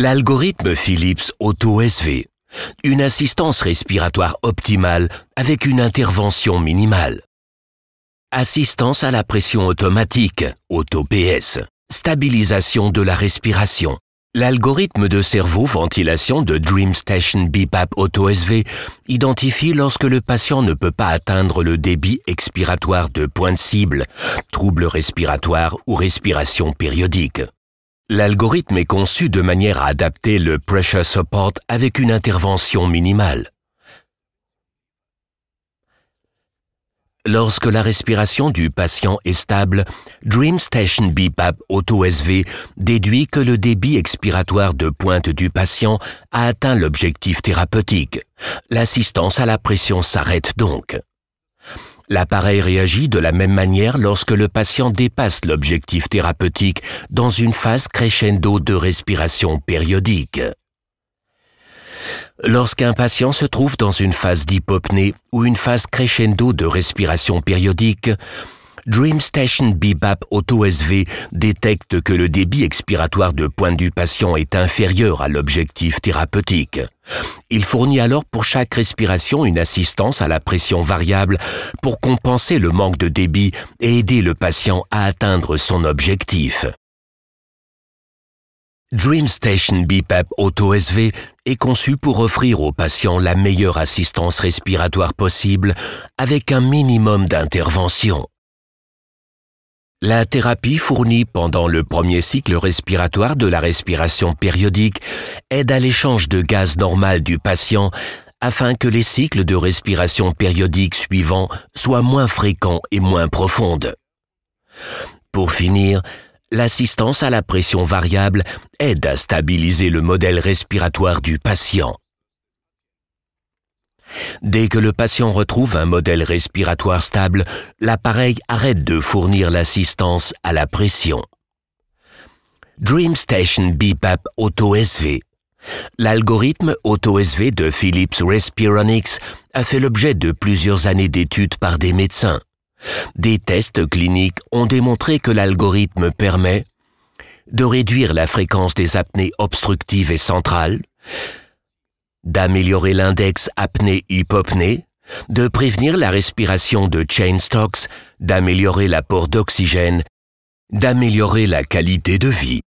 L'algorithme Philips Auto-SV. Une assistance respiratoire optimale avec une intervention minimale. Assistance à la pression automatique, AutoPS. Stabilisation de la respiration. L'algorithme de cerveau-ventilation de DreamStation BIPAP AutoSV identifie lorsque le patient ne peut pas atteindre le débit expiratoire de point de cible, trouble respiratoire ou respiration périodique. L'algorithme est conçu de manière à adapter le pressure support avec une intervention minimale. Lorsque la respiration du patient est stable, DreamStation Station BPAP auto déduit que le débit expiratoire de pointe du patient a atteint l'objectif thérapeutique. L'assistance à la pression s'arrête donc. L'appareil réagit de la même manière lorsque le patient dépasse l'objectif thérapeutique dans une phase crescendo de respiration périodique. Lorsqu'un patient se trouve dans une phase d'hypopnée ou une phase crescendo de respiration périodique, DreamStation BIPAP AutoSV Auto SV détecte que le débit expiratoire de pointe du patient est inférieur à l'objectif thérapeutique. Il fournit alors pour chaque respiration une assistance à la pression variable pour compenser le manque de débit et aider le patient à atteindre son objectif. DreamStation BIPAP AutoSV Auto SV est conçu pour offrir aux patients la meilleure assistance respiratoire possible avec un minimum d'intervention. La thérapie fournie pendant le premier cycle respiratoire de la respiration périodique aide à l'échange de gaz normal du patient afin que les cycles de respiration périodique suivants soient moins fréquents et moins profondes. Pour finir, l'assistance à la pression variable aide à stabiliser le modèle respiratoire du patient. Dès que le patient retrouve un modèle respiratoire stable, l'appareil arrête de fournir l'assistance à la pression. DreamStation BIPAP BPAP Auto-SV L'algorithme AutoSV de Philips Respironics a fait l'objet de plusieurs années d'études par des médecins. Des tests cliniques ont démontré que l'algorithme permet de réduire la fréquence des apnées obstructives et centrales, d'améliorer l'index apnée-hypopnée, de prévenir la respiration de chain stocks, d'améliorer l'apport d'oxygène, d'améliorer la qualité de vie